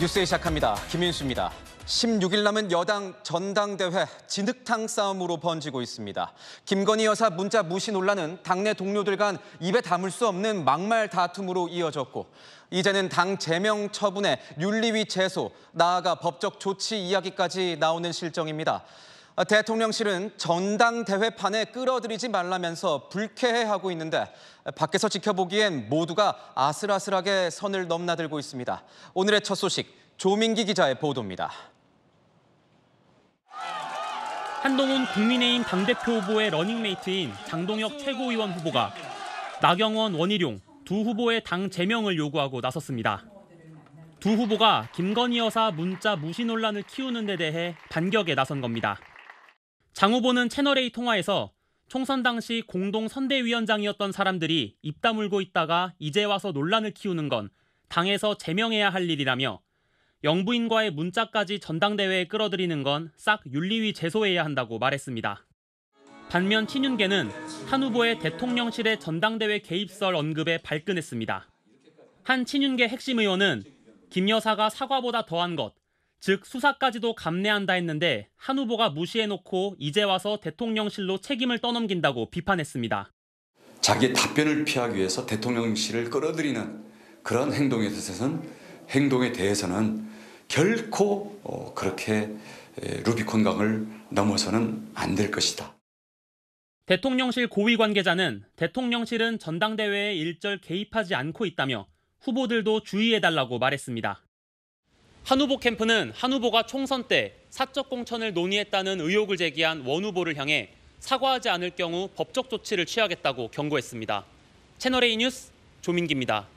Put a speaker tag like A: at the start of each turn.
A: 뉴스에 시작합니다. 김윤수입니다. 16일 남은 여당 전당대회 진흙탕 싸움으로 번지고 있습니다. 김건희 여사 문자 무시 논란은 당내 동료들 간 입에 담을 수 없는 막말 다툼으로 이어졌고 이제는 당 제명 처분에 윤리위 제소, 나아가 법적 조치 이야기까지 나오는 실정입니다. 아, 대통령실은 전당대회판에 끌어들이지 말라면서 불쾌해하고 있는데 밖에서 지켜보기엔 모두가 아슬아슬하게 선을 넘나들고 있습니다. 오늘의 첫 소식 조민기 기자의 보도입니다.
B: 한동훈 국민의힘 당대표 후보의 러닝메이트인 장동혁 최고위원 후보가 나경원, 원희룡 두 후보의 당 제명을 요구하고 나섰습니다. 두 후보가 김건희 여사 문자 무시 논란을 키우는 데 대해 반격에 나선 겁니다. 장 후보는 채널A 통화에서 총선 당시 공동 선대위원장이었던 사람들이 입 다물고 있다가 이제 와서 논란을 키우는 건 당에서 제명해야 할 일이라며 영부인과의 문자까지 전당대회에 끌어들이는 건 싹 윤리위 제소해야 한다고 말했습니다. 반면 친윤계는 한 후보의 대통령실의 전당대회 개입설 언급에 발끈했습니다. 한 친윤계 핵심 의원은 김 여사가 사과보다 더한 것, 즉 수사까지도 감내한다 했는데 한 후보가 무시해놓고 이제 와서 대통령실로 책임을 떠넘긴다고 비판했습니다.
C: 자기 답변을 피하기 위해서 대통령실을 끌어들이는 그런 행동에 대해서는 행동에 대해서는 결코 어, 그렇게 루비콘강을 넘어서는 안 될 것이다.
B: 대통령실 고위 관계자는 대통령실은 전당대회에 일절 개입하지 않고 있다며 후보들도 주의해달라고 말했습니다. 한 후보 캠프는 한 후보가 총선 때 사적 공천을 논의했다는 의혹을 제기한 원 후보를 향해 사과하지 않을 경우 법적 조치를 취하겠다고 경고했습니다. 채널A 뉴스 조민기입니다.